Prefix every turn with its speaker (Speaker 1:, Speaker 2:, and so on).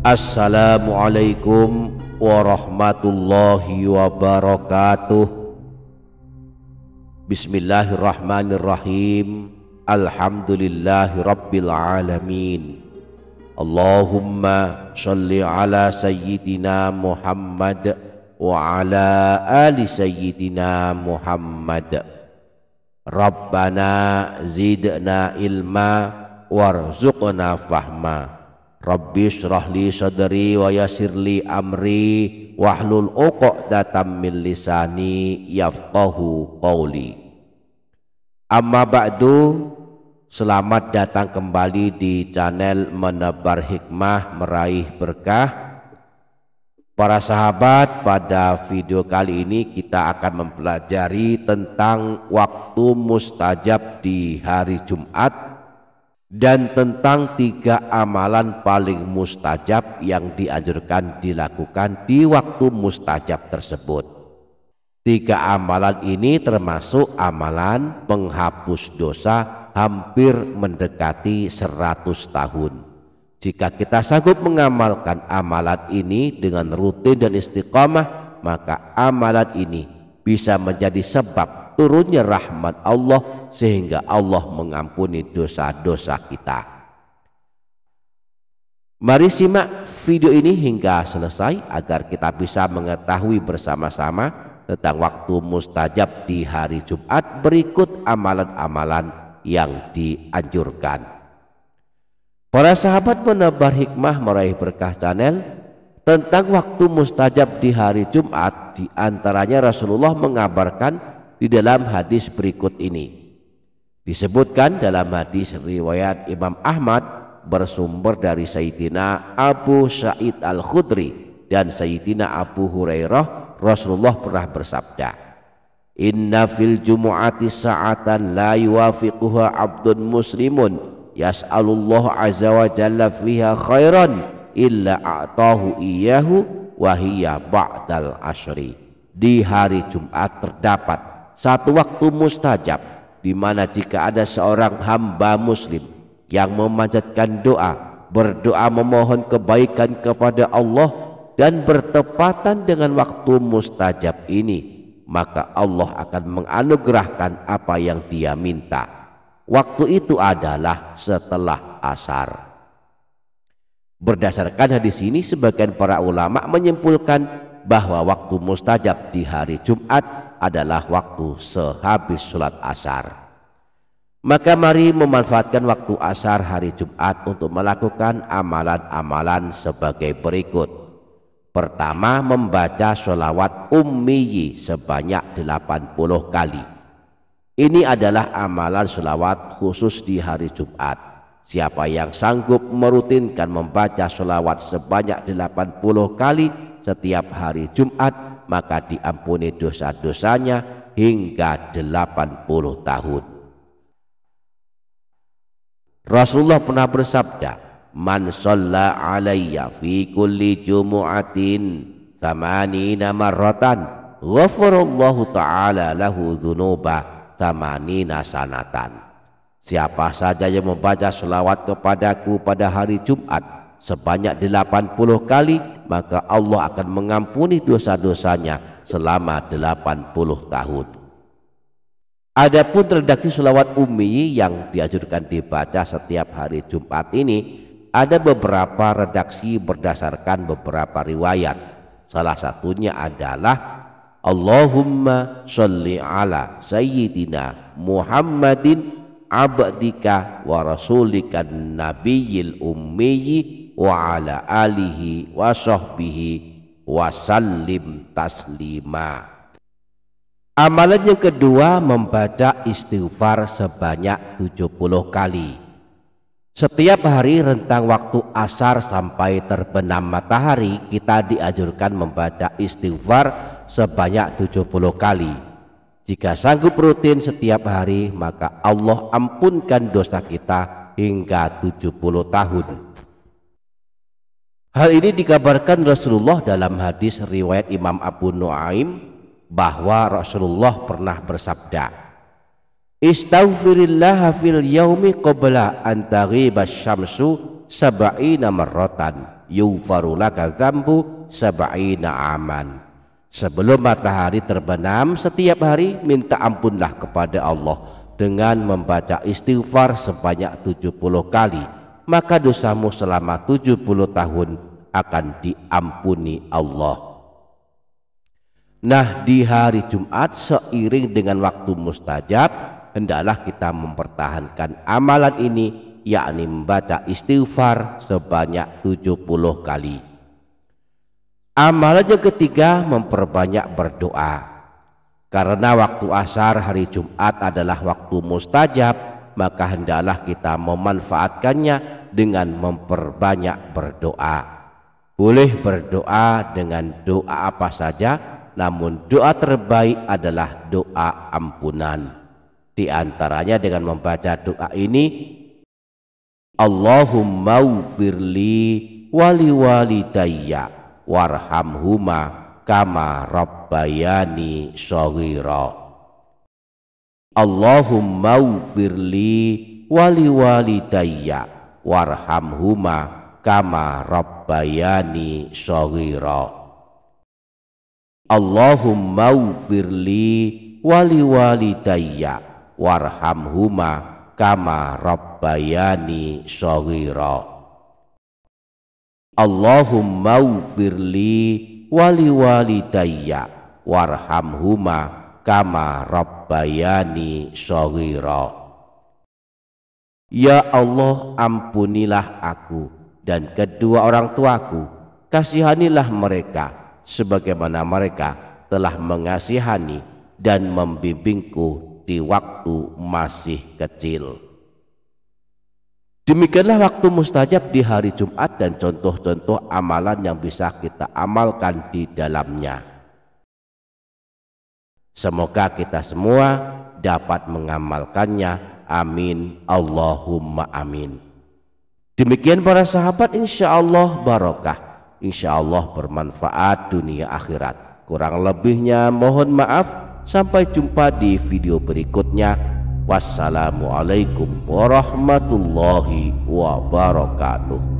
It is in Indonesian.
Speaker 1: Assalamualaikum warahmatullahi wabarakatuh Bismillahirrahmanirrahim Alhamdulillahi Allahumma salli ala sayyidina Muhammad wa ala ali sayyidina Muhammad Rabbana zidna ilma warzuqna fahma Rabbi syrahli sadari wa yasirli amri wahlul datam min lisani yafqahu qawli. Amma ba'du Selamat datang kembali di channel Menebar Hikmah Meraih Berkah Para sahabat pada video kali ini kita akan mempelajari tentang waktu mustajab di hari Jumat dan tentang tiga amalan paling mustajab yang dianjurkan dilakukan di waktu mustajab tersebut. Tiga amalan ini termasuk amalan penghapus dosa hampir mendekati 100 tahun. Jika kita sanggup mengamalkan amalan ini dengan rutin dan istiqomah, maka amalan ini bisa menjadi sebab turunnya rahmat Allah sehingga Allah mengampuni dosa-dosa kita. Mari simak video ini hingga selesai agar kita bisa mengetahui bersama-sama tentang waktu mustajab di hari Jumat berikut amalan-amalan yang dianjurkan. Para sahabat menebar hikmah meraih berkah channel tentang waktu mustajab di hari Jumat diantaranya Rasulullah mengabarkan di dalam hadis berikut ini. Disebutkan dalam hadis riwayat Imam Ahmad bersumber dari Sayyidina Abu Sa'id Al-Khudri dan Sayyidina Abu Hurairah Rasulullah pernah bersabda Inna fil jumu'ati sa'atan la yuwafiquha abdun muslimun yas'alullah azza wa jalla fiha khairan illa a'tahu iyahu wahiyya ba'dal asri di hari Jumat terdapat satu waktu mustajab di mana jika ada seorang hamba muslim yang memanjatkan doa berdoa memohon kebaikan kepada Allah dan bertepatan dengan waktu mustajab ini maka Allah akan menganugerahkan apa yang dia minta waktu itu adalah setelah asar berdasarkan hadis ini sebagian para ulama menyimpulkan bahwa waktu mustajab di hari Jumat adalah waktu sehabis sholat asar. Maka mari memanfaatkan waktu asar hari Jumat untuk melakukan amalan-amalan sebagai berikut. Pertama, membaca sholawat ummiyi sebanyak 80 kali. Ini adalah amalan sholawat khusus di hari Jumat. Siapa yang sanggup merutinkan membaca sholawat sebanyak 80 kali setiap hari Jumat, maka diampuni dosa-dosanya hingga 80 tahun. Rasulullah pernah bersabda, "Man shalla alaiya fi kulli jumu'atin thamanina marratan, ghafarallahu ta'ala lahu dhunuba tamani sanatan." Siapa saja yang membaca selawat kepadaku pada hari Jumat sebanyak 80 kali maka Allah akan mengampuni dosa-dosanya selama 80 tahun. Adapun redaksi sulawat ummi yang diajurkan dibaca setiap hari Jumat ini ada beberapa redaksi berdasarkan beberapa riwayat. Salah satunya adalah Allahumma sholli ala sayyidina Muhammadin abdika wa rasulika nabiyil ummiyi wa ala alihi wa sahbihi wa sallim taslima Amalan yang kedua membaca istighfar sebanyak 70 kali Setiap hari rentang waktu asar sampai terbenam matahari kita diajurkan membaca istighfar sebanyak 70 kali Jika sanggup rutin setiap hari maka Allah ampunkan dosa kita hingga 70 tahun Hal ini dikabarkan Rasulullah dalam hadis riwayat Imam Abu Nuaim bahwa Rasulullah pernah bersabda, Istaghfirillah fil yaumi qabla an taghibas syamsu sab'ina marratan yughfaru laka dzambu sab'ina aman. Sebelum matahari terbenam setiap hari minta ampunlah kepada Allah dengan membaca istighfar sebanyak 70 kali maka dosamu selama 70 tahun akan diampuni Allah. Nah di hari Jumat seiring dengan waktu mustajab hendaklah kita mempertahankan amalan ini yakni membaca istighfar sebanyak 70 kali. Amalan yang ketiga memperbanyak berdoa. Karena waktu asar hari Jumat adalah waktu mustajab, maka hendaklah kita memanfaatkannya dengan memperbanyak berdoa. Boleh berdoa dengan doa apa saja, namun doa terbaik adalah doa ampunan. Di antaranya dengan membaca doa ini, Allahumma ufirli wali walidayya warhamhuma kama rabbayani shaghira. Allahumma ufirli wali walidayya warhamhuma kama rabbayani shaghira Allahumma ufirli wali walidayya warhamhuma kama rabbayani shaghira Allahumma ufirli wali walidayya warhamhuma kama rabbayani shaghira Ya Allah ampunilah aku dan kedua orang tuaku, kasihanilah mereka sebagaimana mereka telah mengasihani dan membimbingku di waktu masih kecil. Demikianlah waktu mustajab di hari Jumat dan contoh-contoh amalan yang bisa kita amalkan di dalamnya. Semoga kita semua dapat mengamalkannya. Amin. Allahumma amin. Demikian para sahabat insya Allah barokah. Insya Allah bermanfaat dunia akhirat. Kurang lebihnya mohon maaf. Sampai jumpa di video berikutnya. Wassalamualaikum warahmatullahi wabarakatuh.